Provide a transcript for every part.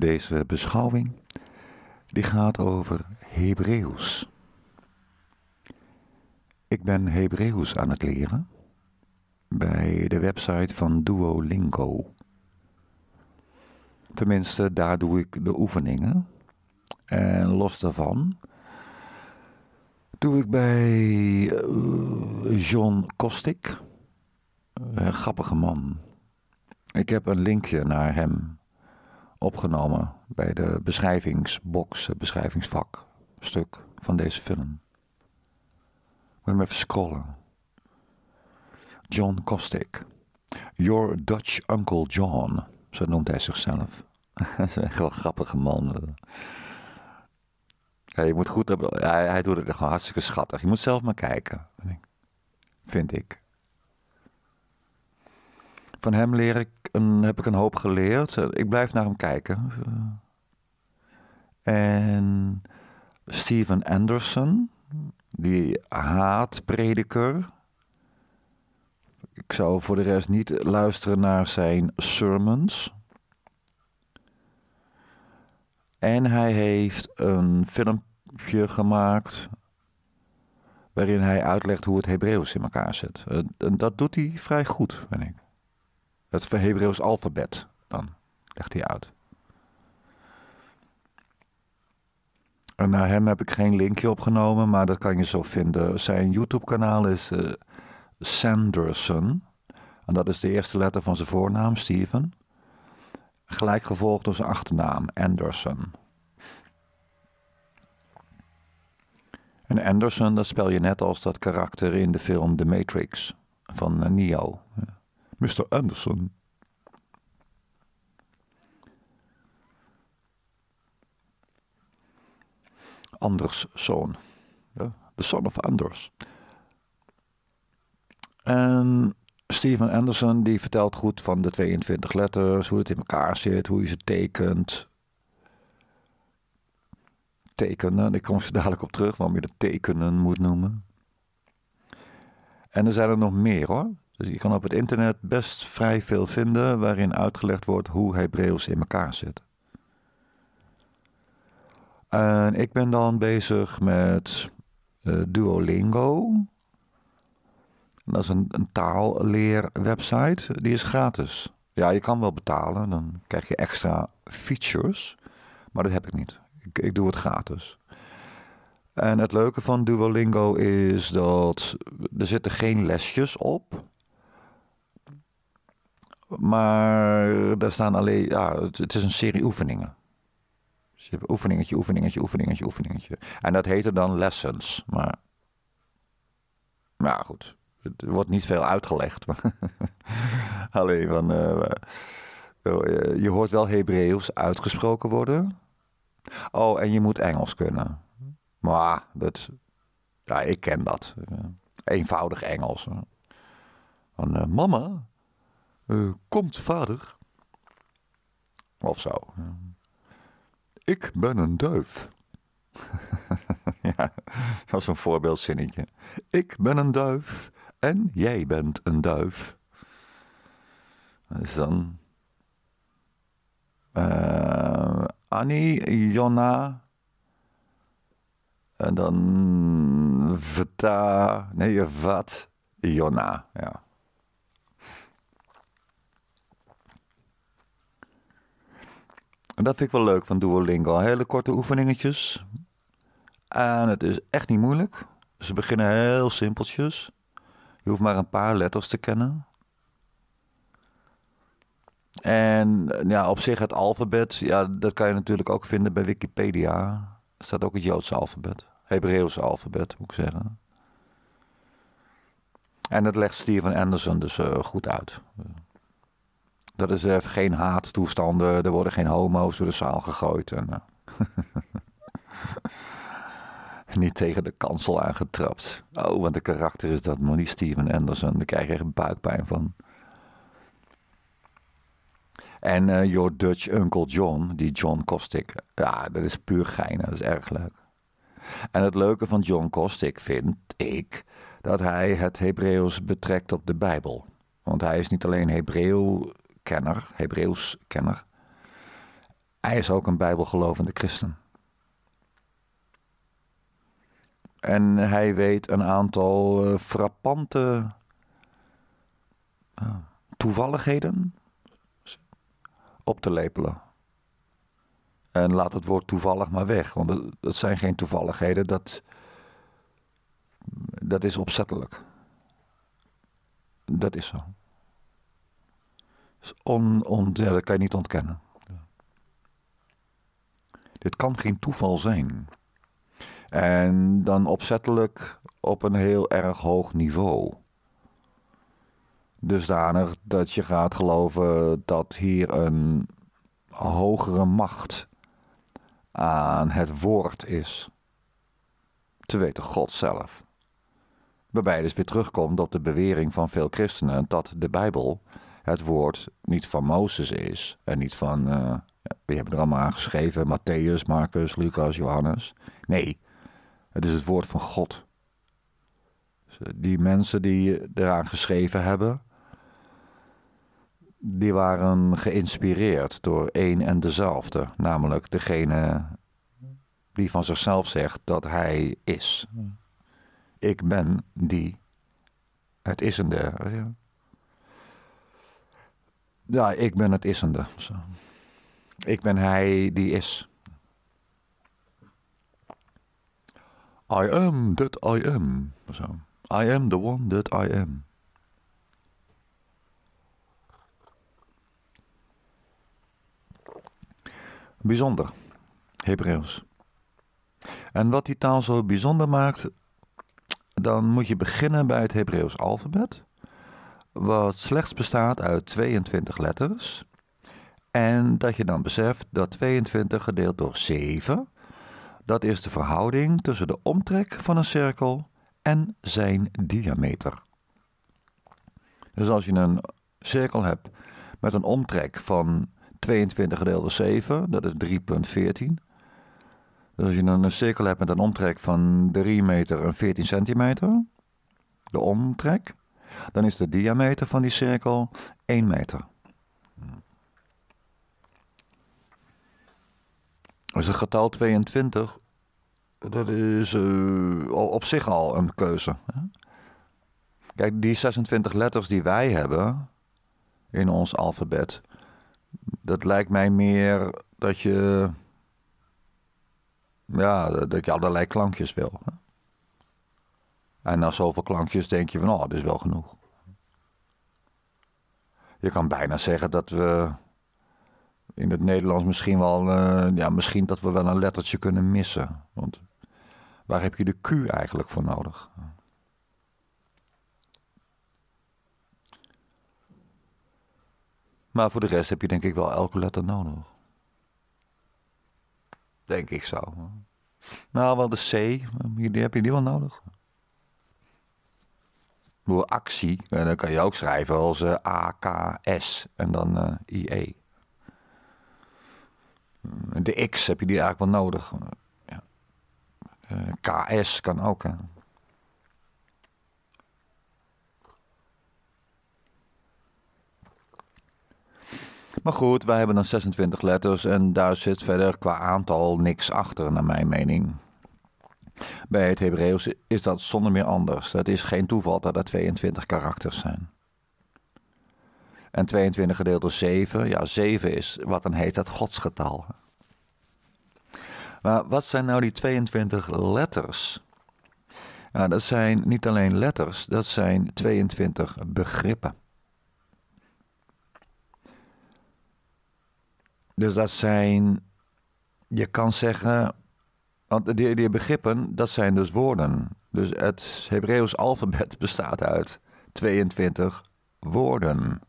Deze beschouwing die gaat over Hebreeuws. Ik ben Hebreeuws aan het leren bij de website van Duolingo. Tenminste, daar doe ik de oefeningen. En los daarvan doe ik bij eh, John Kostik. Een grappige man. Ik heb een linkje naar hem opgenomen bij de beschrijvingsbox, het beschrijvingsvak, stuk van deze film. Moet je even scrollen. John Kostik. Your Dutch Uncle John, zo noemt hij zichzelf. dat is een heel grappige man. Ja, je moet goed hebben, hij, hij, doet het gewoon hartstikke schattig. Je moet zelf maar kijken, vind ik. Van hem leer ik heb ik een hoop geleerd. Ik blijf naar hem kijken. En Steven Anderson, die haatprediker. Ik zou voor de rest niet luisteren naar zijn sermons. En hij heeft een filmpje gemaakt waarin hij uitlegt hoe het Hebreeuws in elkaar zit. En dat doet hij vrij goed, vind ik. Het Hebreeuws alfabet dan, legt hij uit. En naar hem heb ik geen linkje opgenomen, maar dat kan je zo vinden. Zijn YouTube-kanaal is eh, Sanderson. En dat is de eerste letter van zijn voornaam, Steven. Gelijk gevolgd door zijn achternaam, Anderson. En Anderson, dat spel je net als dat karakter in de film The Matrix van eh, Neo. Ja. Mr. Anderson. Anders zoon. Ja, the son of Anders. En Steven Anderson die vertelt goed van de 22 letters, hoe het in elkaar zit, hoe je ze tekent. Tekenen, ik kom ze dadelijk op terug, waarom je het tekenen moet noemen. En er zijn er nog meer hoor. Dus je kan op het internet best vrij veel vinden waarin uitgelegd wordt hoe Hebreeuws in elkaar zit. En ik ben dan bezig met eh, Duolingo. Dat is een, een taalleerwebsite. Die is gratis. Ja, je kan wel betalen. Dan krijg je extra features. Maar dat heb ik niet. Ik, ik doe het gratis. En het leuke van Duolingo is dat eh, er zitten geen lesjes op. Maar eh, daar staan alleen, ja, het, is een serie oefeningen. Dus je hebt oefeningetje, oefeningetje, oefeningetje, oefeningetje. En dat heette dan lessons. Maar, maar goed, er wordt niet veel uitgelegd. alleen van, eh, eh, oh, je hoort wel Hebreeuws uitgesproken worden. Oh, en je moet Engels kunnen. Maar dat, ja, ik ken dat. Eenvoudig Engels. Van, mama, eh, komt vader? Of zo. Ik ben een duif. ja, dat was een voorbeeldzinnetje. Ik ben een duif en jij bent een duif. Dus dan. Eh, Annie, Jonna. En dan. Vata. Nee, wat Jonna. Ja. En dat vind ik wel leuk van Duolingo. Hele korte oefeningetjes. En het is echt niet moeilijk. Ze beginnen heel simpeltjes. Je hoeft maar een paar letters te kennen. En ja, op zich het alfabet, ja, dat kan je natuurlijk ook vinden bij Wikipedia. Er staat ook het Joodse alfabet. Hebreeuwse alfabet, moet ik zeggen. En dat legt Steven Anderson dus eh, goed uit. Dat is even eh, geen haattoestanden. Er worden geen homo's door de zaal gegooid. En, eh, niet tegen de kansel aangetrapt. Oh, want de karakter is dat. Maar niet Steven Anderson. Daar krijg je echt buikpijn van. En uh, Your Dutch Uncle John, die John Kostick. Ja, dat is puur gein. Dat is erg leuk. En het leuke van John Kostick vind ik dat hij het Hebreeuws betrekt op de Bijbel. Want hij is niet alleen Hebreeuw kenner, Hebreeuws kenner. Hij is ook een bijbelgelovende christen. En hij weet een aantal eh, frappante eh, toevalligheden op te lepelen. En laat het woord toevallig maar weg, want dat, dat zijn geen toevalligheden, dat, dat is opzettelijk. Dat is zo. On, on, ja, dat kan je niet ontkennen. Dit kan geen toeval zijn. En dan opzettelijk op een heel erg hoog niveau. Dusdanig dat je gaat geloven dat hier een hogere macht aan het woord is. Te weten God zelf. Waarbij dus weer terugkomt op de bewering van veel christenen dat de Bijbel het woord niet van Mozes is en niet van, uh, we hebben er allemaal aan geschreven, Matthäus, Marcus, Lucas, Johannes. Nee, het is het woord van God. Dus, eh, die mensen die eraan geschreven hebben, die waren geïnspireerd door één en dezelfde, namelijk degene die van zichzelf zegt dat hij is. Ik ben die het is een isende. Ja, ik ben het isende. Zo. Ik ben hij die is. I am that I am. Zo. I am the one that I am. Bijzonder. Hebreeuws. En wat die taal zo bijzonder maakt, dan moet je beginnen bij het Hebreeuws alfabet wat slechts bestaat uit 22 letters. En dat je dan beseft dat 22 gedeeld door 7, dat is de verhouding tussen de omtrek van een cirkel en zijn diameter. Dus als je een cirkel hebt met een omtrek van 22 gedeeld door 7, dat is 3,14. Dus als je een cirkel hebt met een omtrek van 3 meter en 14 centimeter, de omtrek, dan is de diameter van die cirkel 1 meter. Dus het getal 22, dat is eh, op zich al een keuze. Kijk, die 26 letters die wij hebben in ons alfabet, dat lijkt mij meer dat je, ja, dat je allerlei klankjes wil. Hè? En na zoveel klankjes denk je van, oh, dat is wel genoeg. Je kan bijna zeggen dat we in het Nederlands misschien wel, eh, ja, misschien dat we wel een lettertje kunnen missen. Want waar heb je de Q eigenlijk voor nodig? Maar voor de rest heb je denk ik wel elke letter nodig. Denk ik zo. Nou, wel de C, die heb je die wel nodig bedoel, actie, en eh, dan kan je ook schrijven als uh, eh, AKS en dan eh, IE. Hmm, de X heb je die eigenlijk wel nodig. Ja. KS kan ook. Hè. Maar goed, wij hebben dan 26 letters en daar zit verder qua aantal niks achter, naar mijn mening. Bij het Hebreeuws is dat zonder meer anders. Het is geen toeval dat er 22 karakters zijn. En 22 gedeeld door 7, ja 7 is wat dan heet dat godsgetal. Maar wat zijn nou die 22 letters? Nou, dat zijn niet alleen letters, dat zijn 22 begrippen. Dus dat zijn, je kan zeggen, want die, begrippen, dat zijn dus woorden. Dus het Hebreeuws alfabet bestaat uit 22 woorden.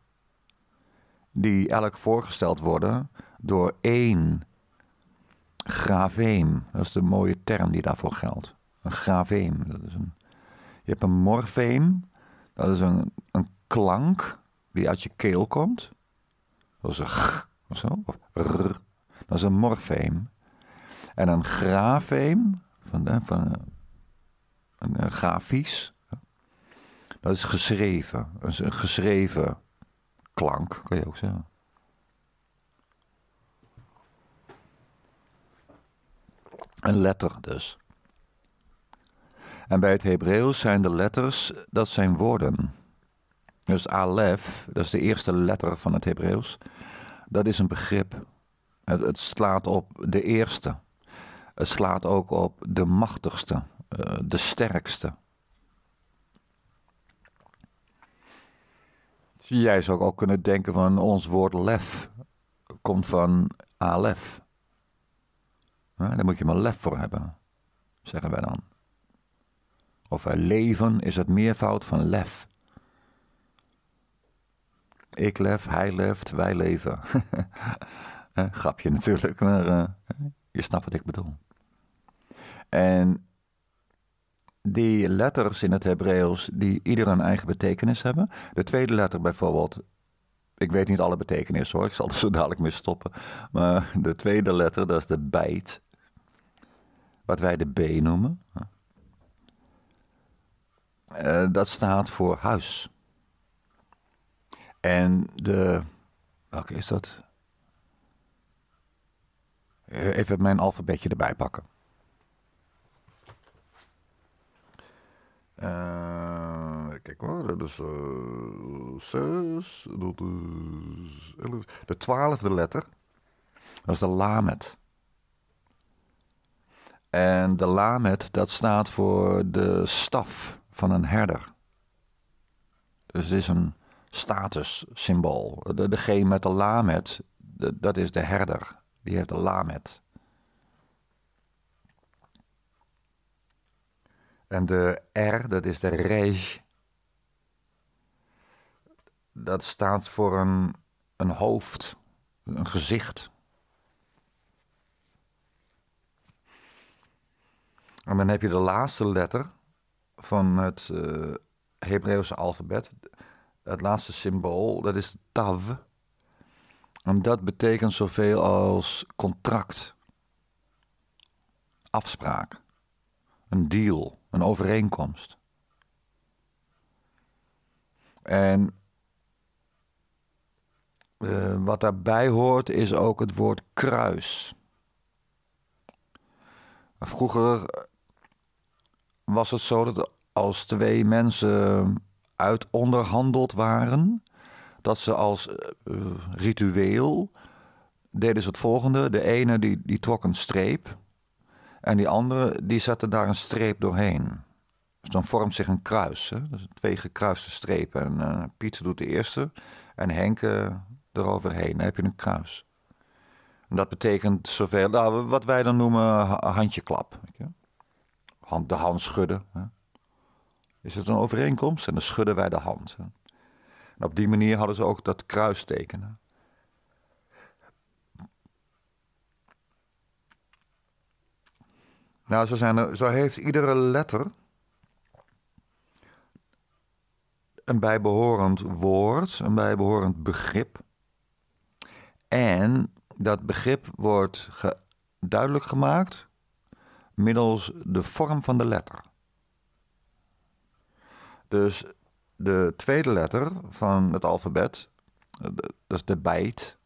Die elk voorgesteld worden door één graveem. Dat is de mooie term die daarvoor geldt. Een graveem. Dat is een, je hebt een morfeem. Dat is een, een klank die uit je keel komt. Dat is een g of zo. Of r. Dat is een morfeem. En een grafeem, van, eh, van eh, een, eh, grafisch, dat is geschreven. Een geschreven klank, kan je ook zeggen. Een letter dus. En bij het Hebreeuws zijn de letters, dat zijn woorden. Dus alef, dat is de eerste letter van het Hebreeuws, dat is een begrip. Het, het slaat op de eerste. Het slaat ook op de machtigste, eh, de sterkste. Jij zou ook kunnen denken van ons woord lef komt van alef. Daar moet je maar lef voor hebben, zeggen wij dan. Of leven is het meervoud van lef. Ik lef, hij leeft, wij leven. Grapje natuurlijk, maar eh, je snapt wat ik bedoel. En die letters in het Hebreeuws, die ieder een eigen betekenis hebben. De tweede letter bijvoorbeeld, ik weet niet alle betekenissen hoor, ik zal er zo dadelijk mee stoppen. Maar de tweede letter, dat is de bijt, wat wij de B noemen. Eh, dat staat voor huis. En de, welke is dat? Eh, even mijn alfabetje erbij pakken. Eh, kijk hoor, dat is 6, eh, tot dat is 11. De twaalfde letter, dat is de lamet. En de lamet, dat staat voor de staf van een herder. Dus het is een statussymbool. symbool. degene met de lamet, dat is de herder. Die heeft de lamet. En de R, dat is de rej. Dat staat voor een, een hoofd, een gezicht. En dan heb je de laatste letter van het eh, Hebreeuwse alfabet. Het laatste symbool, dat is tav. En dat betekent zoveel als contract, afspraak, een deal, een overeenkomst. En eh, wat daarbij hoort is ook het woord kruis. Vroeger eh, was het zo dat als twee mensen uitonderhandeld waren, dat ze als eh, ritueel deden ze het volgende. De ene die, die trok een streep en die andere die zette daar een streep doorheen. Dus dan vormt zich een kruis. Hè? Dus twee gekruiste strepen. En eh, Pieter doet de eerste en Henk eroverheen. Dan heb je een kruis. En dat betekent zoveel, nou, wat wij dan noemen handjeklap. Hand, de hand schudden. Hè? Is het een overeenkomst? En dan schudden wij de hand op die manier hadden ze ook dat kruistekenen. Nou, zo, zijn er, zo heeft iedere letter een bijbehorend woord, een bijbehorend begrip. En dat begrip wordt duidelijk gemaakt middels de vorm van de letter. Dus de tweede letter van het alfabet. Eh, dat is de bijt.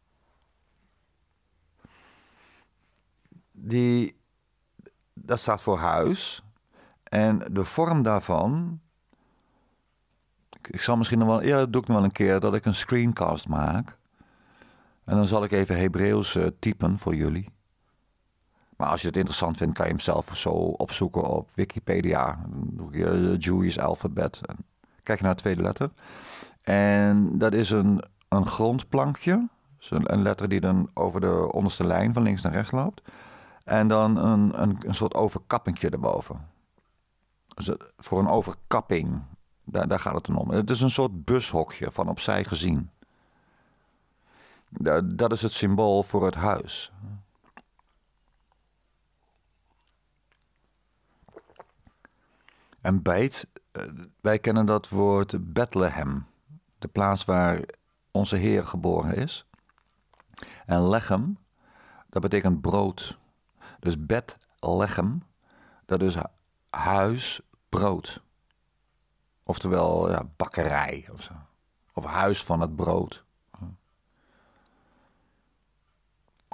Die, dat staat voor huis. En de vorm daarvan. Ik zal misschien nog wel. Ja, dat doe ik nog wel een keer. Dat ik een screencast maak. En dan zal ik even Hebreeuws eh, typen voor jullie. Maar als je het interessant vindt, kan je hem zelf zo opzoeken op Wikipedia. Dan doe je eh, Jewish alfabet. Kijk naar nou de tweede letter. En dat is een, een grondplankje. Dus een, letter die dan over de onderste lijn van links naar rechts loopt. En dan een, een, een soort overkappingje erboven. Dus, eh, voor een overkapping. Daar, daar gaat het dan om. Het is een soort bushokje van opzij gezien. Dat, dat is het symbool voor het huis. En bijt eh, wij kennen dat woord Bethlehem, de plaats waar onze Heer geboren is. En Lechem, dat betekent brood. Dus Bethlehem, dat is huis brood. Oftewel ja, bakkerij of zo. Of huis van het brood.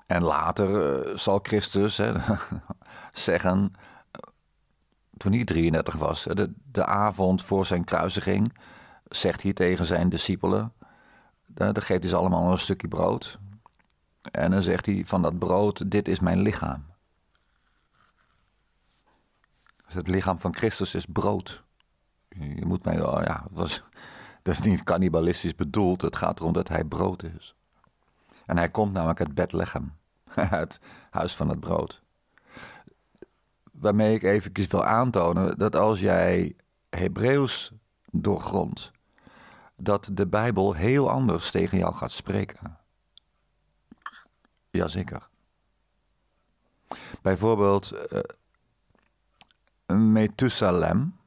En later eh, zal Christus hè, zeggen toen hij 33 was, de, de avond voor zijn kruisiging, zegt hij tegen zijn discipelen, dan geeft hij ze allemaal een stukje brood. En dan zegt hij van dat brood, dit is mijn lichaam. Dus het lichaam van Christus is brood. Je moet mij, ja, was, dat is niet cannibalistisch bedoeld. Het gaat erom dat hij brood is. En hij komt namelijk uit leggen, uit huis van het brood waarmee ik even wil aantonen dat als jij Hebreeuws doorgrond, dat de Bijbel heel anders tegen jou gaat spreken. Jazeker. Bijvoorbeeld uh, Methusalem.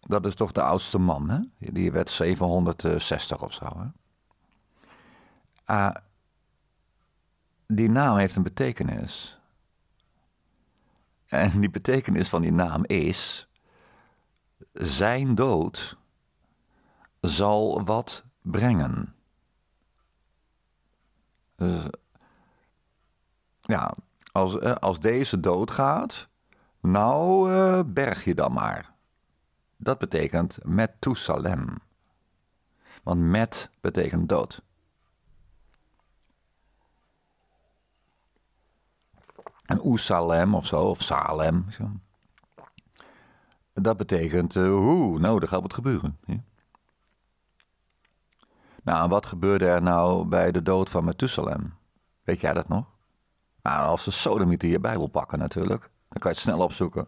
Dat is toch de oudste man, hè? Die werd 760 of zo, hè? Ah, die naam heeft een betekenis. En die betekenis van die naam is, zijn dood zal wat brengen. Eh, ja, als, eh, als deze gaat, nou eh, berg je dan maar. Dat betekent met Toesalem. Want met betekent dood. En Oesalem of zo, of Salem. Zo. Dat betekent, uh, hoe, nou, er gaat wat gebeuren. Nou, en wat gebeurde er nou bij de dood van Methusalem? Weet jij dat nog? Nou, als ze sodomieten je Bijbel pakken natuurlijk, dan kan je het snel opzoeken.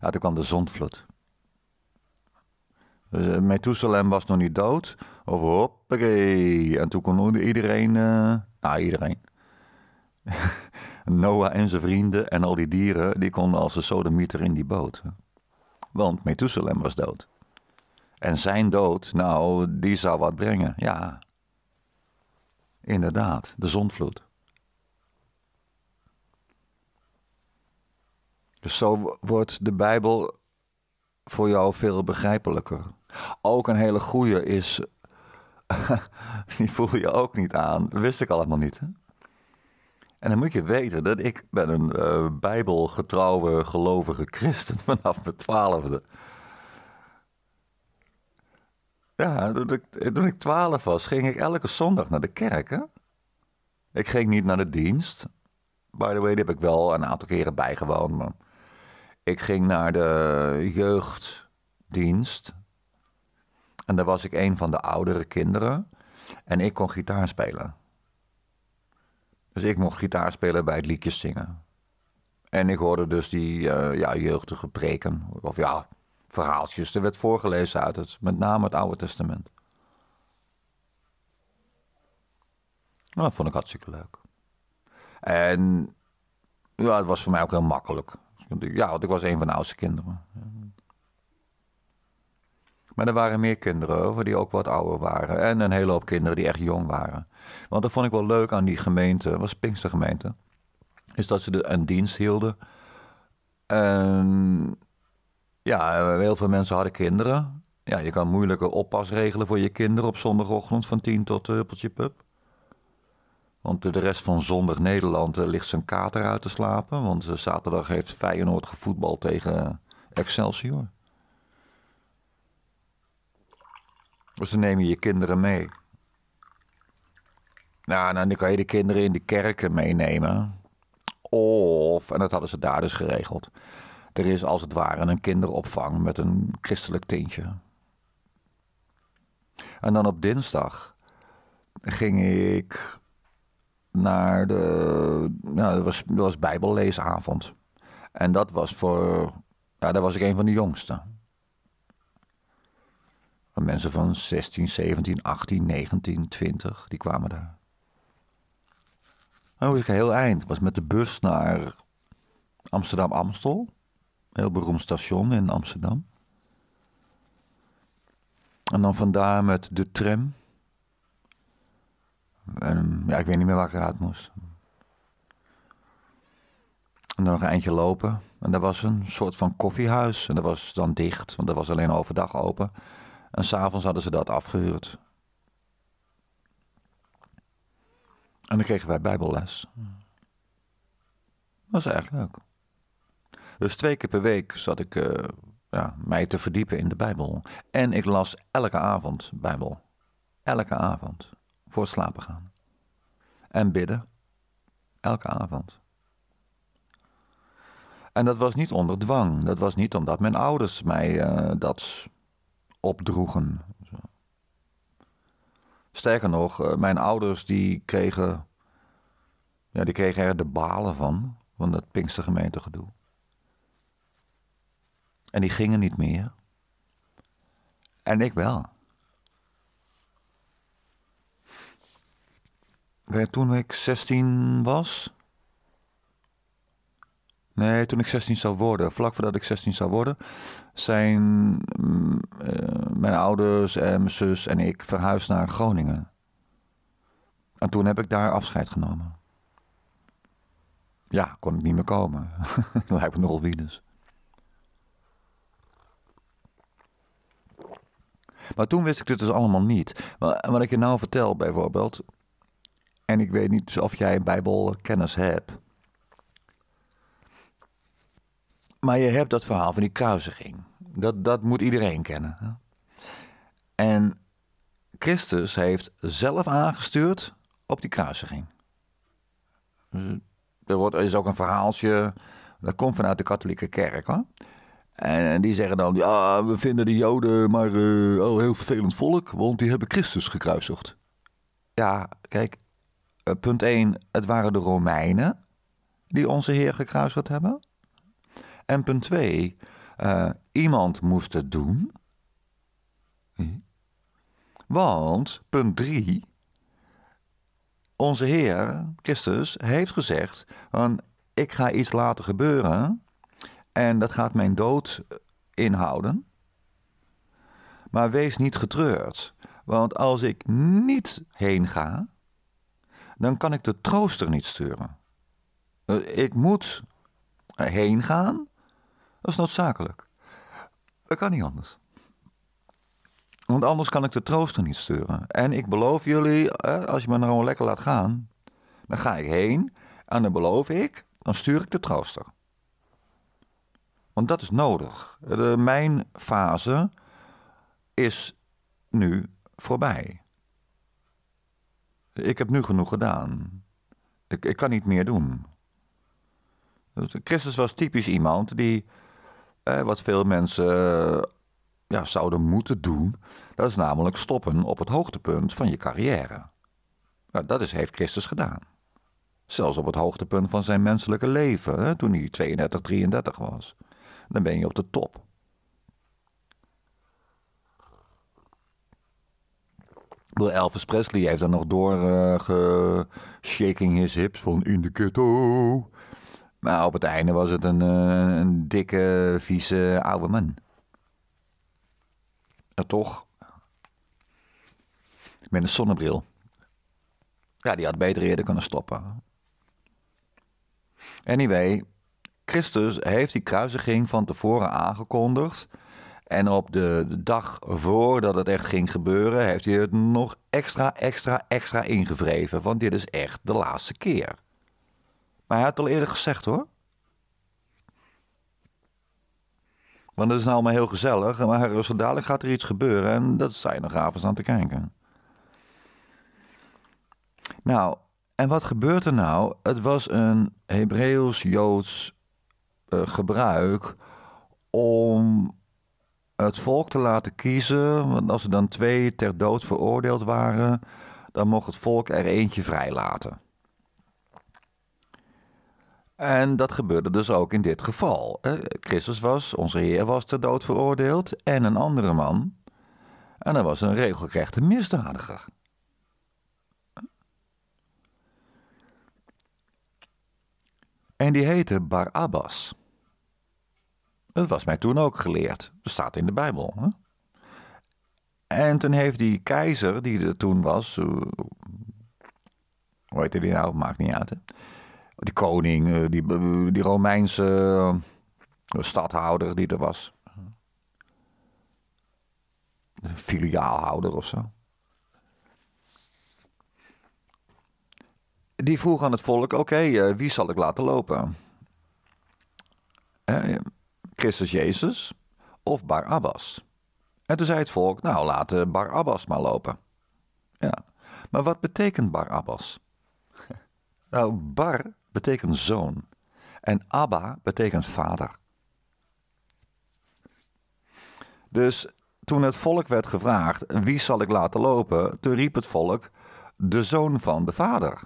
Ja, toen kwam de zondvloed. Dus eh, was nog niet dood. Of hoppakee. En toen kon iedereen... Eh, nou, iedereen. Noah en zijn vrienden en al die dieren, die konden als een sodemieter in die boot. Want Methuselem was dood. En zijn dood, nou, die zou wat brengen, ja. Inderdaad, de zondvloed. Dus zo wordt de Bijbel voor jou veel begrijpelijker. Ook een hele goede is. die voel je ook niet aan. Wist ik allemaal niet. Hè? En dan moet je weten dat ik ben een uh, bijbelgetrouwe gelovige christen vanaf mijn twaalfde. Ja, toen ik, toen ik twaalf was, ging ik elke zondag naar de kerk. Ik ging niet naar de dienst. By the way, die heb ik wel een aantal keren bijgewoond. Maar ik ging naar de jeugddienst. En daar was ik een van de oudere kinderen. En ik kon gitaar spelen. Dus ik mocht gitaar spelen bij het liedjes zingen. En ik hoorde dus die uh, ja, jeugdige preken, of ja, verhaaltjes. Er werd voorgelezen uit het, met name het Oude Testament. Nou, dat vond ik hartstikke leuk. En ja, het was voor mij ook heel makkelijk. Ja, want ik was een van de oudste kinderen. Maar er waren meer kinderen over die ook wat ouder waren. En een hele hoop kinderen die echt jong waren. Want dat vond ik wel leuk aan die gemeente, was Pinkstergemeente. Is dat ze een dienst hielden. En ja, heel veel mensen hadden kinderen. Ja, je kan moeilijke oppas regelen voor je kinderen op zondagochtend van 10 tot huppeltje eh, pup. Want de rest van zondag Nederland eh, ligt zijn kater uit te slapen. Want eh, zaterdag heeft Feyenoord gevoetbal tegen Excelsior. Dus ze nemen je kinderen mee. Nou, dan nou, kan je de kinderen in de kerken meenemen. Of, en dat hadden ze daar dus geregeld. Er is als het ware een kinderopvang met een christelijk tintje. En dan op dinsdag ging ik naar de. Nou, dat was, dat was Bijbelleesavond. En dat was voor. Ja, nou, daar was ik een van de jongsten mensen van 16, 17, 18, 19, 20, die kwamen daar. Dan nou was ik heel eind. was met de bus naar Amsterdam-Amstel. Heel beroemd station in Amsterdam. En dan vandaar met de tram. ja, ik weet niet meer waar ik eruit moest. En dan nog een eindje lopen. En daar was een soort van koffiehuis. En dat was dan dicht, want dat was alleen overdag open. En s'avonds hadden ze dat afgehuurd. En dan kregen wij bijbelles. Dat was erg leuk. Dus twee keer per week zat ik eh, ja, mij te verdiepen in de Bijbel. En ik las elke avond Bijbel. Elke avond. Voor slapen gaan. En bidden. Elke avond. En dat was niet onder dwang. Dat was niet omdat mijn ouders mij eh, dat opdroegen. Sterker nog, eh, mijn ouders die kregen, ja, die kregen er de balen van, van dat Pinkstergemeentegedoe. En die gingen niet meer. En ik wel. Toen ik 16 was. Nee, toen ik 16 zou worden. Vlak voordat ik 16 zou worden zijn mm, eh, mijn ouders en mijn zus en ik verhuisd naar Groningen. En toen heb ik daar afscheid genomen. Ja, kon ik niet meer komen. Lijkt me nogal wie dus. Maar toen wist ik dit dus allemaal niet. wat ik je nou vertel bijvoorbeeld... en ik weet niet of jij bijbelkennis hebt... Maar je hebt dat verhaal van die kruisiging. Dat, dat moet iedereen kennen. En Christus heeft zelf aangestuurd op die kruisiging. Dus er wordt, is ook een verhaaltje, dat komt vanuit de katholieke kerk. Hoor. En, die zeggen dan, ja, we vinden de Joden maar uh, oh, heel vervelend volk, want die hebben Christus gekruisigd. Ja, kijk, eh, punt 1, het waren de Romeinen die onze Heer gekruisigd hebben. En punt 2, eh, iemand moest het doen. Want, punt 3. Onze Heer, Christus, heeft gezegd: van, Ik ga iets laten gebeuren. En dat gaat mijn dood inhouden. Maar wees niet getreurd. Want als ik niet heen ga, dan kan ik de trooster niet sturen. Eh, ik moet heen gaan dat is noodzakelijk. Dat kan niet anders. Want anders kan ik de trooster niet sturen. En ik beloof jullie, als je me nou lekker laat gaan, dan ga ik heen en dan beloof ik, dan stuur ik de trooster. Want dat is nodig. De, mijn fase is nu voorbij. Ik heb nu genoeg gedaan. Ik, ik kan niet meer doen. Dus Christus was typisch iemand die eh, wat veel mensen eh, ja, zouden moeten doen, dat is namelijk stoppen op het hoogtepunt van je carrière. Nou, dat is, heeft Christus gedaan. Zelfs op het hoogtepunt van zijn menselijke leven, hè, toen hij 32, 33 was. Dan ben je op de top. Elvis Presley heeft dan nog door eh, shaking his hips van in the ghetto. Maar op het einde was het een, eh, een dikke, vieze oude man. Maar toch? Met een zonnebril. Ja, die had beter eerder kunnen stoppen. Anyway, Christus heeft die kruisiging van tevoren aangekondigd. En op de dag voordat het echt ging gebeuren, heeft hij het nog extra, extra, extra ingevreven. Want dit is echt de laatste keer. Maar hij had het al eerder gezegd hoor. Want het is nou allemaal heel gezellig, maar zo dadelijk gaat er iets gebeuren en dat zijn nog avonds aan te kijken. Nou, en wat gebeurt er nou? Het was een Hebreeuws-Joods eh, gebruik om het volk te laten kiezen. Want als er dan twee ter dood veroordeeld waren, dan mocht het volk er eentje vrijlaten. En dat gebeurde dus ook in dit geval. Eh, Christus was, onze Heer was ter dood veroordeeld en een andere man. En dat was een regelrechte misdadiger. En die heette Barabbas. Dat was mij toen ook geleerd. Dat staat in de Bijbel. Hè? En toen heeft die keizer die er toen was. Eh, hoe heette die nou? Maakt niet uit. Hè? die koning, eh, die, die Romeinse eh, stadhouder die er was. filiaalhouder of zo. Die vroeg aan het volk: Oké, eh, wie zal ik laten lopen? Christus Jezus of Barabbas? En toen zei het volk: Nou, laat Barabbas maar lopen. Ja. Maar wat betekent Barabbas? Nou, bar betekent zoon en Abba betekent vader. Dus toen het volk werd gevraagd: wie zal ik laten lopen? Toen riep het volk: de zoon van de vader.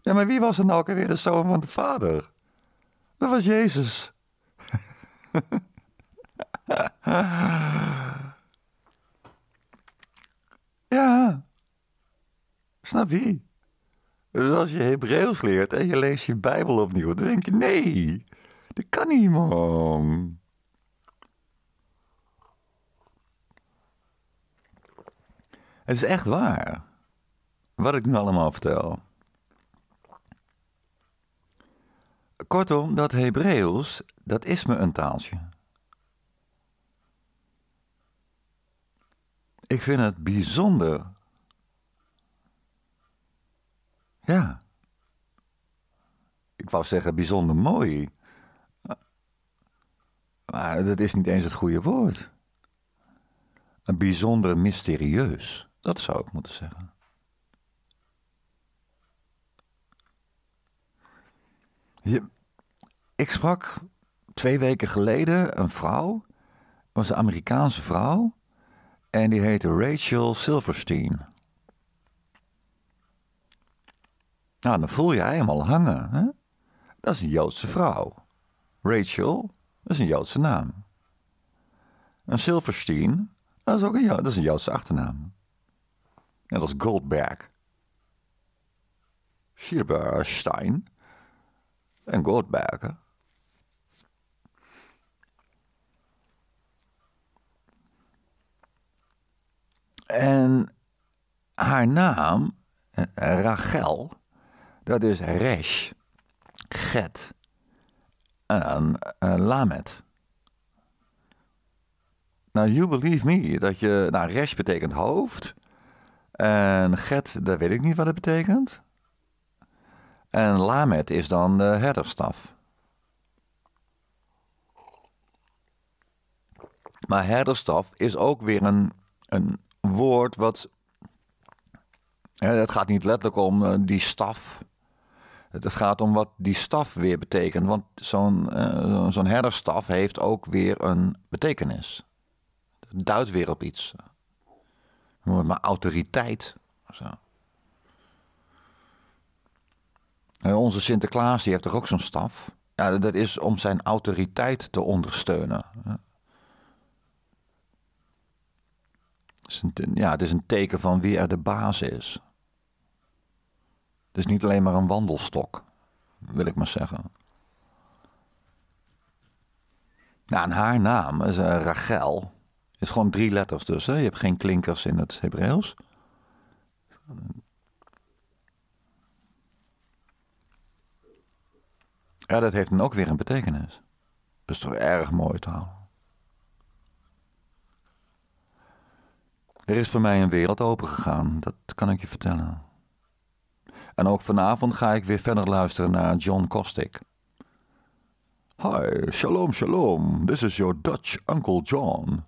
Ja, maar wie was er nou ook weer de zoon van de vader? Dat was Jezus. ja, snap wie? Dus als je Hebreeuws leert en je leest je Bijbel opnieuw, dan denk je: nee, dat kan niet, man. Het is echt waar. Wat ik nu allemaal vertel. Kortom, dat Hebreeuws, dat is me een taaltje. Ik vind het bijzonder Ja. Ik wou zeggen bijzonder mooi. Maar dat is niet eens het goede woord. Een bijzonder mysterieus, dat zou ik moeten zeggen. ik sprak twee weken geleden een vrouw, was een Amerikaanse vrouw, en die heette Rachel Silverstein. Nou, dan voel je helemaal hangen. Hè? Dat is een Joodse vrouw. Rachel, dat is een Joodse naam. En Silverstein, dat is ook een, dat is Joodse achternaam. Net als Goldberg. Silberstein en Goldberg. En haar naam, eh, Rachel, dat is Resh, Get en uh, Lamet. Nou, you believe me, dat je, nou, Resh betekent hoofd. En Get, daar weet ik niet wat het betekent. En Lamet is dan de herderstaf. Maar herderstaf is ook weer een, een woord wat. Het gaat niet letterlijk om eh, die staf het gaat om wat die staf weer betekent. Want eh, zo'n herderstaf heeft ook weer een betekenis. Het duidt weer op iets. Noem het maar autoriteit. Eh, onze Sinterklaas die heeft toch ook zo'n staf? Ja, dat is om zijn autoriteit te ondersteunen. Ja, het is een teken van wie er de baas is. Het is dus niet alleen maar een wandelstok, wil ik maar zeggen. Nou, en haar naam is uh, Rachel. Is gewoon drie letters dus. Hè? Je hebt geen klinkers in het Hebreeuws. Ja, dat heeft dan ook weer een betekenis. Dat is toch erg mooi taal. Er is voor mij een wereld opengegaan, dat kan ik je vertellen. En ook vanavond ga ik weer verder luisteren naar John Kostick. Hi, shalom, shalom. This is your Dutch Uncle John.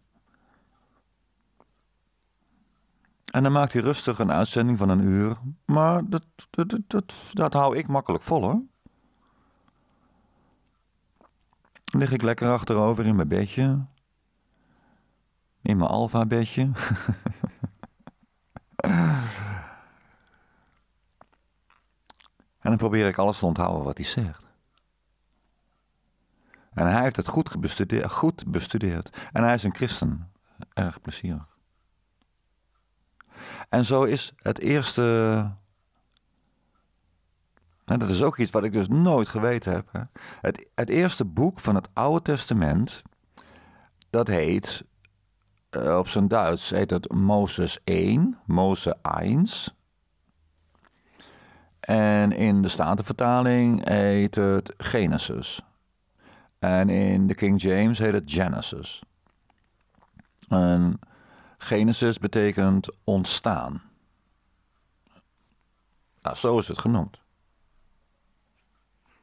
En dan maakt hij rustig een uitzending van een uur. Maar dat, dat, dat, dat, hou ik makkelijk vol hoor. Dan lig ik lekker achterover in mijn bedje. In mijn alfa-bedje. dan probeer ik alles te onthouden wat hij zegt. En hij heeft het goed bestudeerd, goed bestudeerd. En hij is een christen. Erg plezierig. En zo is het eerste. En nou, dat is ook iets wat ik dus nooit geweten heb. Hè. Het, het eerste boek van het Oude Testament. dat heet. Eh, op zijn Duits heet het Mozes 1, Mozes 1. En in de Statenvertaling heet het Genesis. En in de King James heet het Genesis. En Genesis betekent ontstaan. Nou, zo is het genoemd.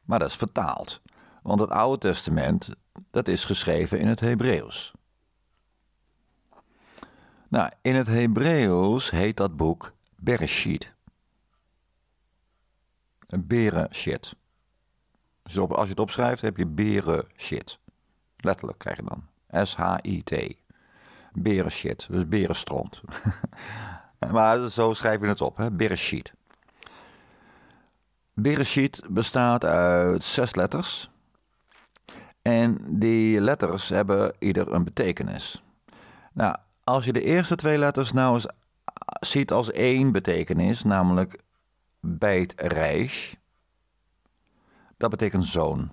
Maar dat is vertaald. Want het Oude Testament, dat is geschreven in het Hebreeuws. Nou, in het Hebreeuws heet dat boek Bereshit beren shit. Dus als je het opschrijft, heb je beren shit. Letterlijk krijg je dan. S-H-I-T. Beren shit. Dus Berenstrond. maar zo schrijf je het op. Hè? Beren shit. bestaat uit zes letters. En die letters hebben ieder een betekenis. Nou, als je de eerste twee letters nou eens ziet als één betekenis, namelijk bij het Dat betekent zoon.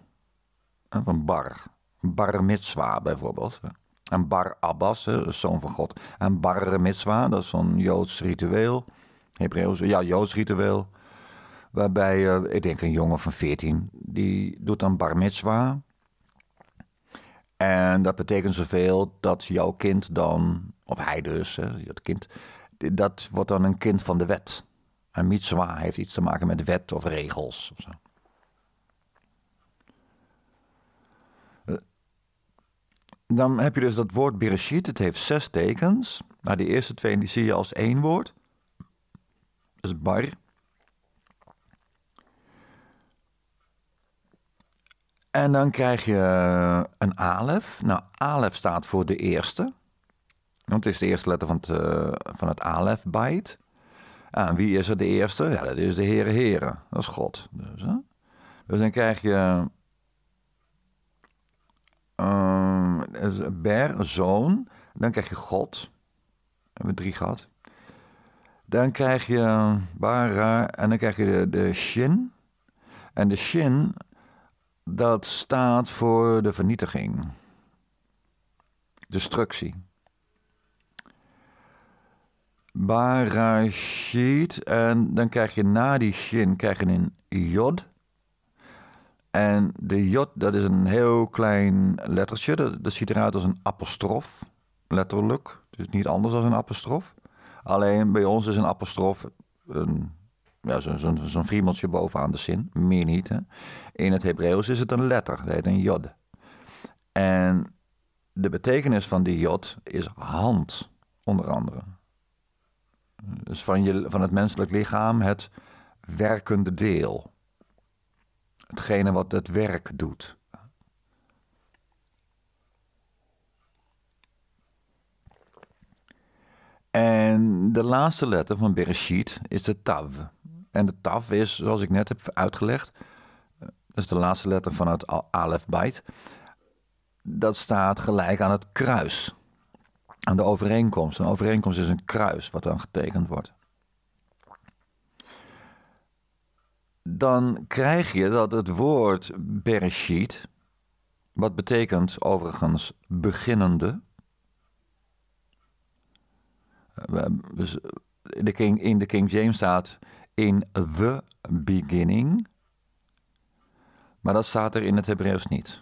Een bar. Bar mitzwa bijvoorbeeld. een bar abbas, zoon van God. En bar mitzwa, dat is zo'n Joods ritueel. Hebreeuws, ja, Joods ritueel. Waarbij, eh, ik denk een jongen van 14, die doet dan bar mitzwa. En dat betekent zoveel dat jouw kind dan, of hij dus, dat kind, dat wordt dan een kind van de wet. Een mitzwa heeft iets te maken met wet of regels. Eh, dan heb je dus dat woord Bereshit. Het heeft zes tekens. Nou, die eerste twee die zie je als één woord. Dat is bar. En dan krijg je een alef. Nou, alef staat voor de eerste. Want het is de eerste letter van het, eh, van het alef byte. Ah, en wie is er de eerste? Ja, dat is de Heere Heren. Dat is God. Dus, dus dan krijg je een ehm, Ber, zoon. Dan krijg je God. Hebben we drie gehad. Dan krijg je Bara en dan krijg je de, de Shin. En de Shin, dat staat voor de vernietiging. Destructie. Barashit. En dan krijg je na die shin krijg een jod. En de jod, dat is een heel klein lettertje. Dat, dat ziet eruit als een apostrof. Letterlijk. Dus niet anders dan een apostrof. Alleen bij ons is een apostrof een, ja, zo'n zo, zo friemeltje bovenaan de zin. Meer niet. Hè? In het Hebreeuws is het een letter. Dat heet een jod. En de betekenis van die jod is hand, onder andere dus van, je, van het menselijk lichaam, het werkende deel. Hetgene wat het werk doet. En de laatste letter van Bereshit is de tav. En de tav is, zoals ik net heb uitgelegd, dat is de laatste letter van het Alef Bait. Dat staat gelijk aan het kruis aan de overeenkomst. Een overeenkomst is een kruis wat dan getekend wordt. Dan krijg je dat het woord Bereshit, wat betekent overigens beginnende. Eh, eh, dus in de King James staat in the beginning. Maar dat staat er in het Hebreeuws niet.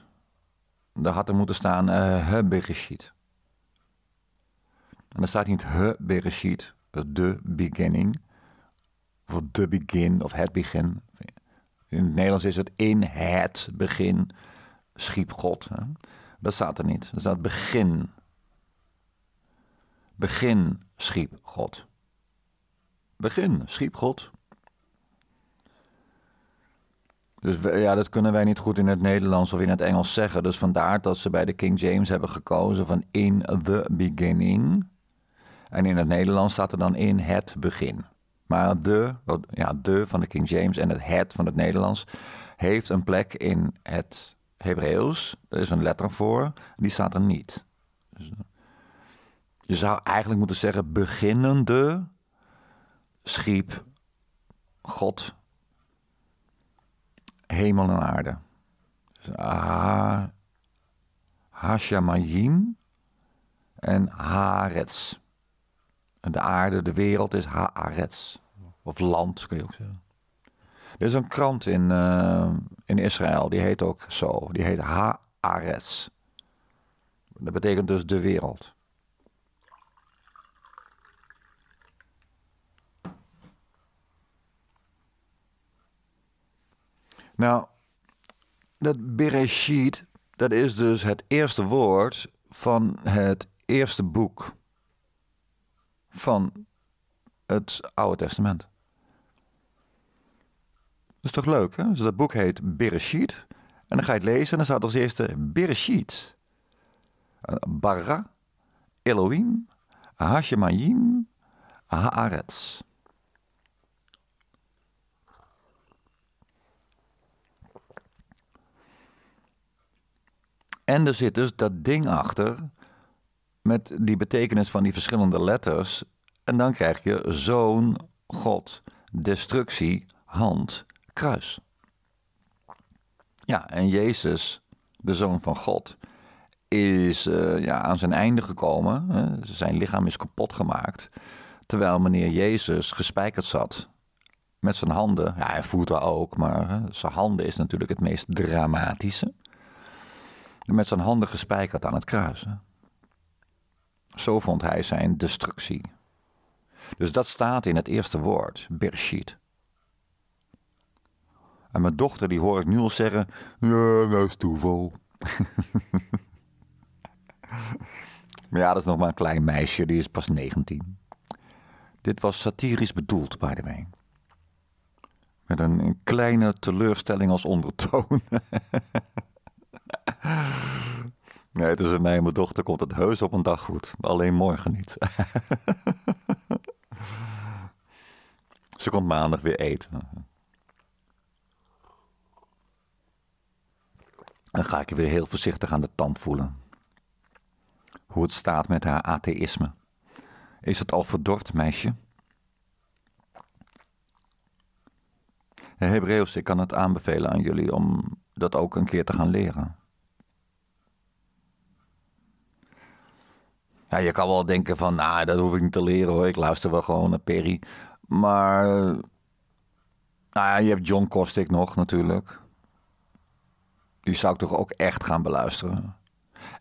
Daar had er moeten staan uh, Bereshit. En dan staat niet he bereshit, de beginning, of de begin, of het begin. In het Nederlands is het in het begin schiep God. Hè? Dat staat er niet. Er staat begin. Begin schiep God. Begin schiep God. Dus ja, dat kunnen wij niet goed in het Nederlands of in het Engels zeggen. Dus vandaar dat ze bij de King James hebben gekozen van in the beginning. En in het Nederlands staat er dan in het begin. Maar de, ja, de van de King James en het het van het Nederlands heeft een plek in het Hebreeuws. Er is een letter voor, die staat er niet. Dus, eh, je zou eigenlijk moeten zeggen: beginnende schiep God hemel en aarde. Dus, ah, Hashemayim en harets en de aarde, de wereld is Haaretz. Of land, kun je ook zeggen. Er is een krant in, eh, in Israël, die heet ook zo. Die heet Haaretz. Dat betekent dus de wereld. Nou, dat Bereshit, dat is dus het eerste woord van het eerste boek van het Oude Testament. Dat is toch leuk, hè? Dus dat boek heet Bereshit. En dan ga je het lezen en dan staat als eerste Bereshit. Bara, Elohim, Hashemayim, Haaretz. En er zit dus dat ding achter met die betekenis van die verschillende letters. En dan krijg je zoon, God, destructie, hand, kruis. Ja, en Jezus, de zoon van God, is eh, ja, aan zijn einde gekomen. Hè? Zijn lichaam is kapot gemaakt. Terwijl meneer Jezus gespijkerd zat met zijn handen. Ja, hij er ook, maar hè, zijn handen is natuurlijk het meest dramatische. Met zijn handen gespijkerd aan het kruis. Zo vond hij zijn destructie. Dus dat staat in het eerste woord, Bereshit. En mijn dochter die hoor ik nu al zeggen, ja, dat nou is toeval. maar ja, dat is nog maar een klein meisje, die is pas 19. Dit was satirisch bedoeld, by the way. Met een, een kleine teleurstelling als ondertoon. Nee, het is mij en mijn dochter komt het heus op een dag goed. Alleen morgen niet. Ze komt maandag weer eten. Dan ga ik weer heel voorzichtig aan de tand voelen. Hoe het staat met haar atheïsme. Is het al verdord, meisje? Hebreeuws, ik kan het aanbevelen aan jullie om dat ook een keer te gaan leren. Ja, je kan wel denken van, nou, dat hoef ik niet te leren hoor. Ik luister wel gewoon naar Perry. Maar, nou ja, je hebt John Kostik nog natuurlijk. Die zou ik toch ook echt gaan beluisteren.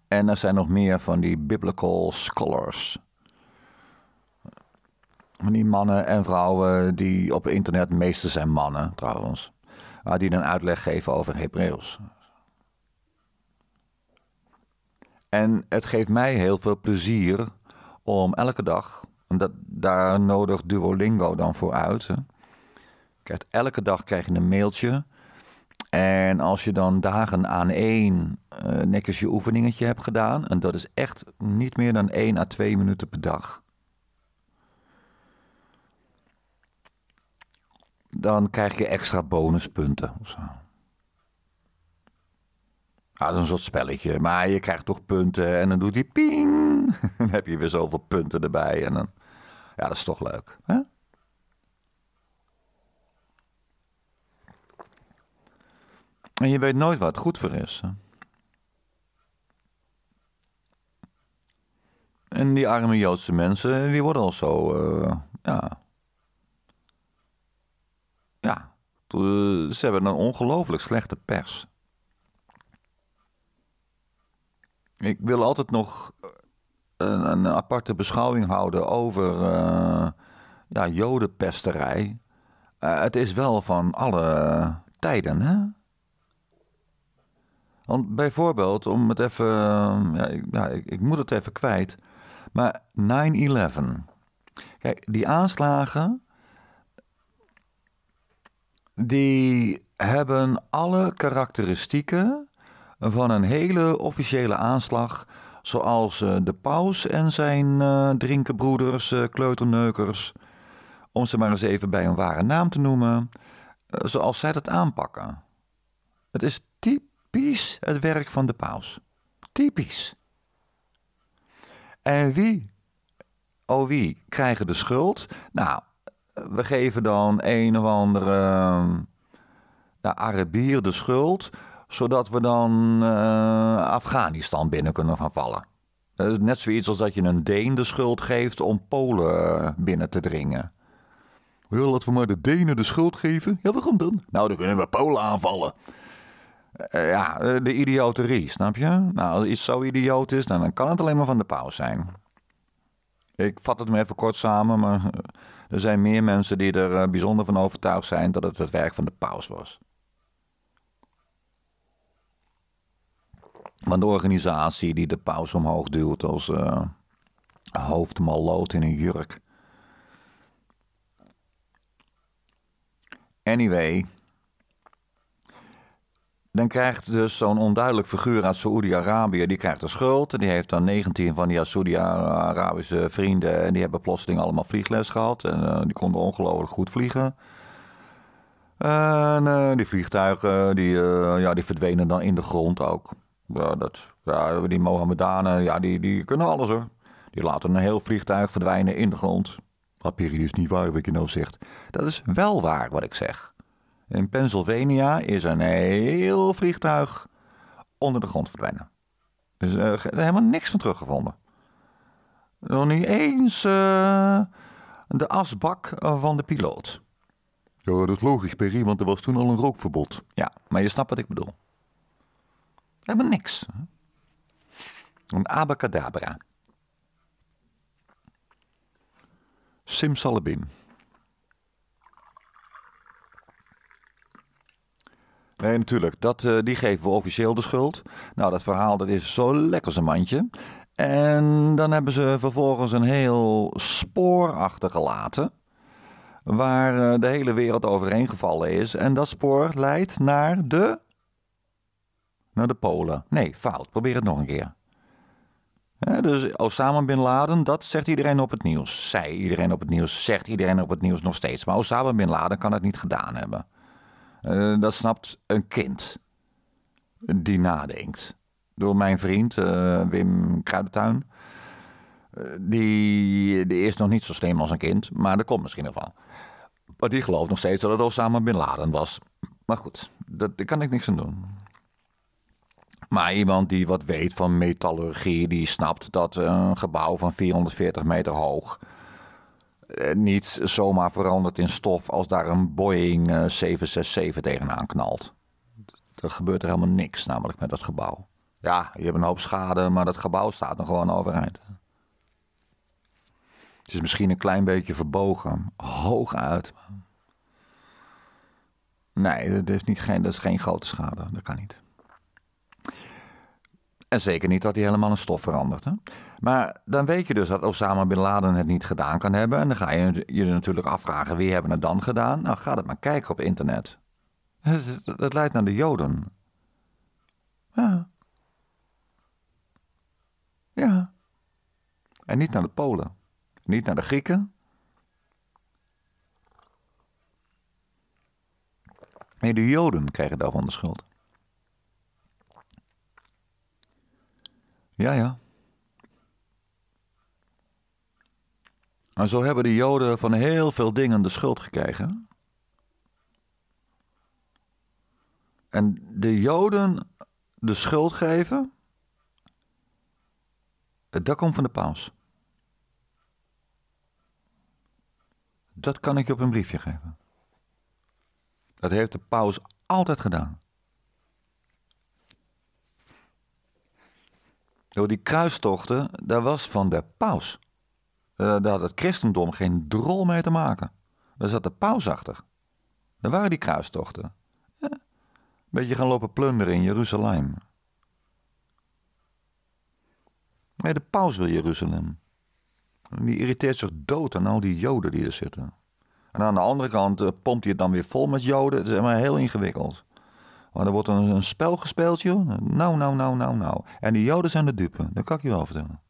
En er zijn nog meer van die biblical scholars. Van die mannen en vrouwen die op internet, meestal zijn mannen trouwens, ah, die een uitleg geven over Hebreeuws. En het geeft mij heel veel plezier om elke dag, en daar nodig Duolingo dan voor uit. Hè. elke dag krijg je een mailtje. En als je dan dagen aan één uh, netjes je oefeningetje hebt gedaan, en dat is echt niet meer dan één à twee minuten per dag. Dan krijg je extra bonuspunten. Of zo ja ah, dat is een soort spelletje. Maar je krijgt toch punten en dan doet hij ping. Dan heb je weer zoveel punten erbij. En dan... Ja, dat is toch leuk. Hè? En je weet nooit wat goed voor is. En die arme Joodse mensen, die worden al zo, eh, ja. Ja, ze hebben een ongelooflijk slechte pers. Ik wil altijd nog eh, een, aparte beschouwing houden over uh, ja, jodenpesterij. Eh, het is wel van alle tijden, hè? Want bijvoorbeeld, om het even. Ja, ik, ik, ik moet het even kwijt. Maar 9-11. Kijk, die aanslagen. Die hebben alle karakteristieken van een hele officiële aanslag. Zoals eh, de paus en zijn eh, drinkenbroeders, eh, kleuterneukers. Om ze maar eens even bij een ware naam te noemen. Zoals zij dat aanpakken. Het is typisch het werk van de paus. Typisch. En wie, oh wie, krijgen de schuld? Nou, we geven dan een of andere Arabier de schuld zodat we dan eh, Afghanistan binnen kunnen gaan vallen. is net zoiets als dat je een Deen de schuld geeft om Polen eh, binnen te dringen. laten we maar de Denen de schuld geven. Ja, waarom dan? Nou, dan kunnen we Polen aanvallen. Eh, ja, de idioterie, snap je? Nou, als iets zo idioot is, dan kan het alleen maar van de paus zijn. Ik vat het me even kort samen, maar er zijn meer mensen die er bijzonder van overtuigd zijn dat het het werk van de paus was. van de organisatie die de paus omhoog duwt als uh, eh, hoofdmalloot in een jurk. Anyway, dan krijgt dus zo'n onduidelijk figuur uit Saoedi-Arabië, die krijgt de schuld. En die heeft dan 19 van die Saoedi-Arabische vrienden. En die hebben plotseling allemaal vliegles gehad. En eh, die konden ongelooflijk goed vliegen. En eh, die vliegtuigen, die, ja, die verdwenen dan in de grond ook. Ja, dat, ja die Mohammedanen, ja, die, die kunnen alles hoor. Die laten een heel vliegtuig verdwijnen in de grond. dat is dus niet waar wat je nou zegt. Dat is wel waar wat ik zeg. In Pennsylvania is een heel vliegtuig onder de grond verdwijnen. Er is eh, helemaal niks van teruggevonden. Nog niet eens eh, de asbak eh, van de piloot. Ja, dat is logisch, Perry, want er was toen al een rookverbod. Ja, maar je snapt wat ik bedoel. Helemaal niks. Een abacadabra. Simsalabim. Nee, natuurlijk. Dat, eh, die geven we officieel de schuld. Nou, dat verhaal dat is zo lekker als een mandje. En dan hebben ze vervolgens een heel spoor achtergelaten. Waar eh, de hele wereld overheen gevallen is. En dat spoor leidt naar de naar de Polen. Nee, fout. Probeer het nog een keer. dus Osama Bin Laden, dat zegt iedereen op het nieuws. Zij iedereen op het nieuws, zegt iedereen op het nieuws nog steeds. Maar Osama Bin Laden kan het niet gedaan hebben. Eh, dat snapt een kind die nadenkt. Door mijn vriend eh, Wim Kruidentuin. Eh, die, die, is nog niet zo slim als een kind, maar dat komt misschien nog wel. Maar die gelooft nog steeds dat het Osama Bin Laden was. Maar goed, daar kan ik niks aan doen. Maar iemand die wat weet van metallurgie, die snapt dat een gebouw van 440 meter hoog eh, niet zomaar verandert in stof als daar een Boeing 767 eh, tegenaan knalt. Er gebeurt er helemaal niks namelijk met dat gebouw. Ja, je hebt een hoop schade, maar dat gebouw staat nog gewoon overeind. Het is misschien een klein beetje verbogen, hooguit. Nee, dat is, niet geen, dat is geen grote schade, dat kan niet. En zeker niet dat hij helemaal een stof verandert. Hè? Maar dan weet je dus dat Osama Bin Laden het niet gedaan kan hebben. En dan ga je je natuurlijk afvragen, wie hebben het dan gedaan? Nou, ga dat maar kijken op internet. Dat leidt naar de Joden. Ja. Ja. En niet naar de Polen. Niet naar de Grieken. Nee, de Joden krijgen daarvan de schuld. Ja, ja. En zo hebben de Joden van heel veel dingen de schuld gekregen. En de Joden de schuld geven, dat komt van de paus. Dat kan ik je op een briefje geven. Dat heeft de paus altijd gedaan. Door die kruistochten, daar was van de paus. Eh, daar had het christendom geen drol mee te maken. Daar zat de paus achter. Daar waren die kruistochten. Ja. Beetje gaan lopen plunderen in Jeruzalem. Nee, de paus wil Jeruzalem. Die irriteert zich dood aan al die joden die er zitten. En aan de andere kant eh, pompt hij het dan weer vol met joden. Het is helemaal heel ingewikkeld. Maar er wordt een, een spel gespeeld, joh. Nou, nou, nou, nou, nou. En de Joden zijn de dupe. Dat kan ik je wel vertellen.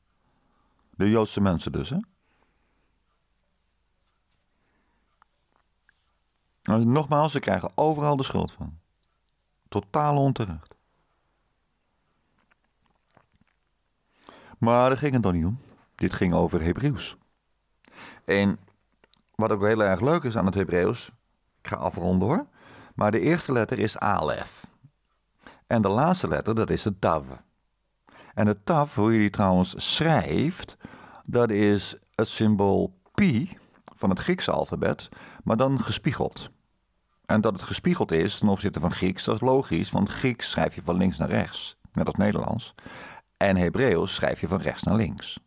De Joodse mensen dus, hè? nogmaals, ze krijgen overal de schuld van. Totaal onterecht. Maar daar ging het dan niet om. Dit ging over Hebreeuws. En wat ook heel erg leuk is aan het Hebreeuws. Ik ga afronden hoor. Maar de eerste letter is alef. En de laatste letter, dat is de tav. En de tav, hoe je die trouwens schrijft, dat is het symbool pi van het Griekse alfabet, maar dan gespiegeld. En dat het gespiegeld is ten opzichte van Grieks, dat is logisch, want Grieks schrijf je van links naar rechts, net als Nederlands. En Hebreeuws schrijf je van rechts naar links.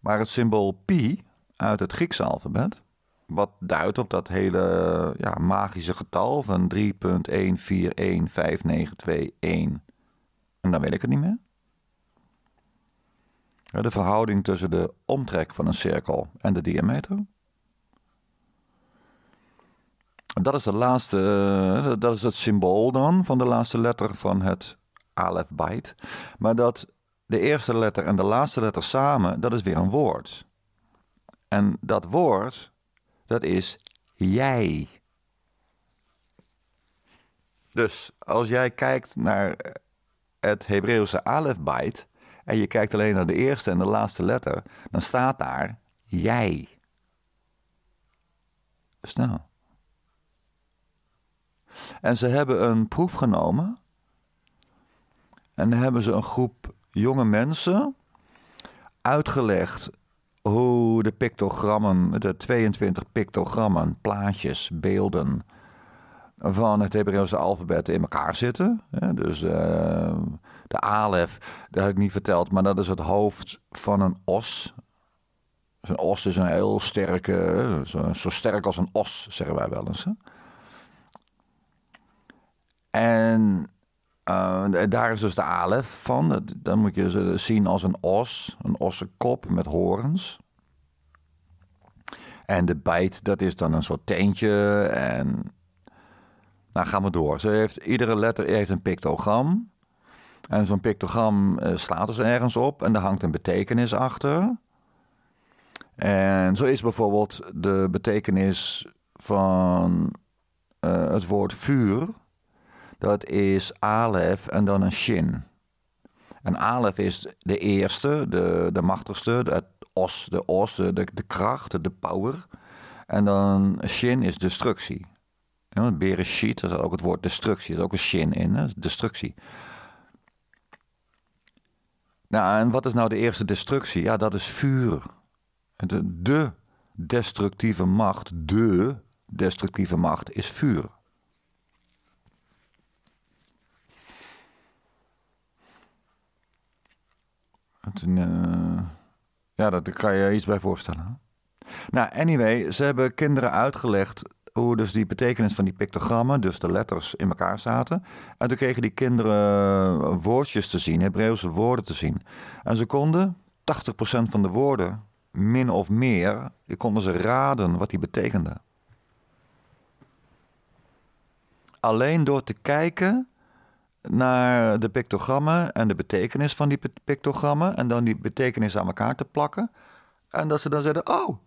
Maar het symbool pi uit het Griekse alfabet, wat duidt op dat hele ja, magische getal van 3.141592.1. En dan weet ik het niet meer. De verhouding tussen de omtrek van een cirkel en de diameter. Dat is, de laatste, eh, dat is het symbool dan van de laatste letter van het alef byte. Maar dat de eerste letter en de laatste letter samen, dat is weer een woord. En dat woord, dat is jij. Dus als jij kijkt naar eh, het Hebreeuwse alefbeit en je kijkt alleen naar de eerste en de laatste letter, dan staat daar jij. Snel. En ze hebben een proef genomen. En dan hebben ze een groep jonge mensen uitgelegd Oh, de pictogrammen, de 22 pictogrammen, plaatjes, beelden van het Hebreeuwse alfabet in elkaar zitten. dus eh, de alef, dat heb ik niet verteld, maar dat is het hoofd van een os. een os is een heel sterke, zo, sterk als een os, zeggen wij wel eens. En eh, daar is dus de alef van. dan moet je ze zien als een os, een kop met horens. En de bijt, dat is dan een soort teentje. En. Nou, gaan we door. Ze heeft, iedere letter heeft een pictogram. En zo'n pictogram eh, slaat dus ergens op en daar hangt een betekenis achter. En zo is bijvoorbeeld de betekenis van eh, het woord vuur dat is Alef en dan een Shin. En Alef is de eerste, de, de machtigste, de os, de, os de, de kracht, de power. En dan Shin is destructie. Ja, Bereshit, daar is ook het woord destructie, er is ook een Shin in, hè? destructie. Nou, en wat is nou de eerste destructie? Ja, dat is vuur. de destructieve macht, de destructieve macht is vuur. Eh, ja, dat, daar kan je iets bij voorstellen. Nou, anyway, ze hebben kinderen uitgelegd hoe dus die betekenis van die pictogrammen, dus de letters, in elkaar zaten. En toen kregen die kinderen eh, woordjes te zien, Hebreeuwse woorden te zien. En ze konden 80% van de woorden, min of meer, konden ze raden wat die betekende. Alleen door te kijken naar de pictogrammen en de betekenis van die pictogrammen. En dan die betekenis aan elkaar te plakken. En dat ze dan zeiden: Oh,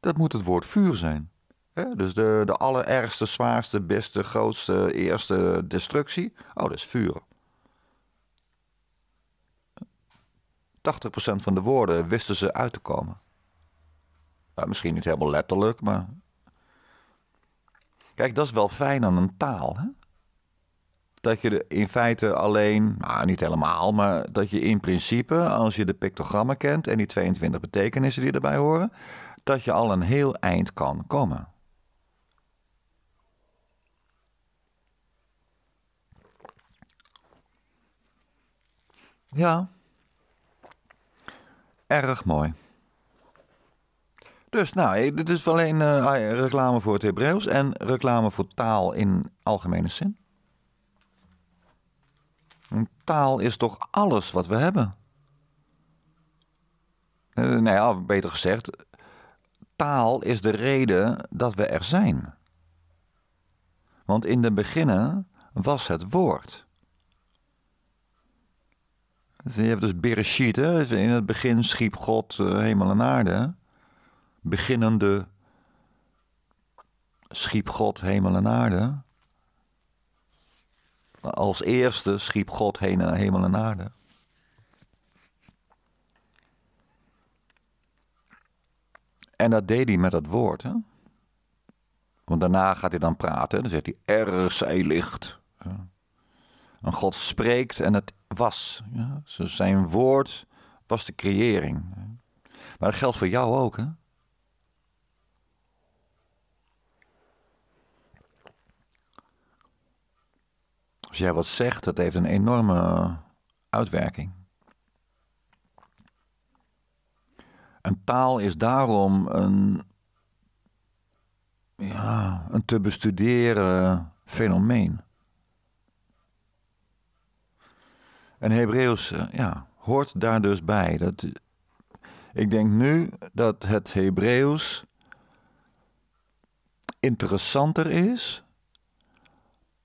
dat moet het woord vuur zijn. He? Dus de, de allerergste, zwaarste, beste, grootste, eerste destructie. Oh, dat is vuur. 80% van de woorden wisten ze uit te komen. misschien niet helemaal letterlijk, maar. Kijk, dat is wel fijn aan een taal. Hè? dat je in feite alleen, nou niet helemaal, maar dat je in principe, als je de pictogrammen kent en die 22 betekenissen die erbij horen, dat je al een heel eind kan komen. Ja, erg mooi. Dus nou, eh, dit is alleen eh, reclame voor het Hebreeuws en reclame voor taal in algemene zin. Een taal is toch alles wat we hebben? Eh, nou ja, beter gezegd, taal is de reden dat we er zijn. Want in de beginnen was het woord. Je hebt dus Bereshit, in het begin schiep God eh, hemel en aarde. Beginnende schiep God hemel en aarde. Als eerste schiep God heen en hemel en aarde. En dat deed hij met dat woord. Hè? Want daarna gaat hij dan praten. Dan zegt hij, er zij licht. En God spreekt en het was. Ja. zijn woord was de creëring. Maar dat geldt voor jou ook. Hè? Als jij wat zegt, dat heeft een enorme eh, uitwerking. Een taal is daarom een, ja, een te bestuderen fenomeen. En Hebreeuws eh, ja, hoort daar dus bij. Dat, eh, ik denk nu dat het Hebreeuws interessanter is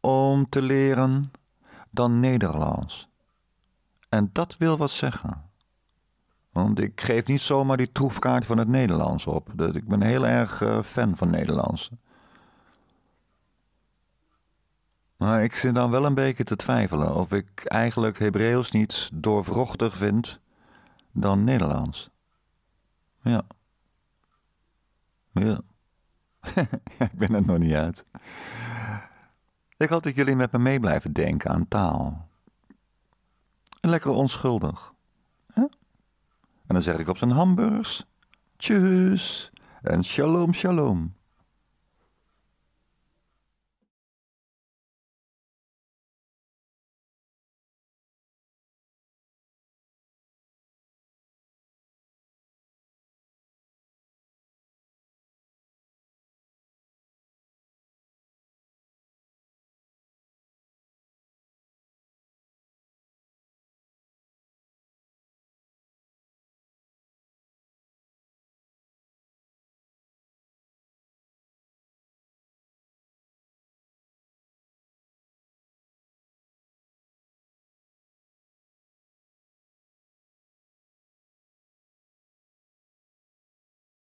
om te leren dan Nederlands. En dat wil wat zeggen. Want ik geef niet zomaar die troefkaart van het Nederlands op. ik ben heel erg eh, fan van Nederlands. Maar ik zit dan wel een beetje te twijfelen of ik eigenlijk Hebreeuws niet doorvrochtig vind dan Nederlands. Ja. Ja. ik ben er nog niet uit. Ik had dat jullie met me mee blijven denken aan taal. Lekker onschuldig. Hè? En dan zeg ik op zijn hamburgers: Tjus en shalom, shalom.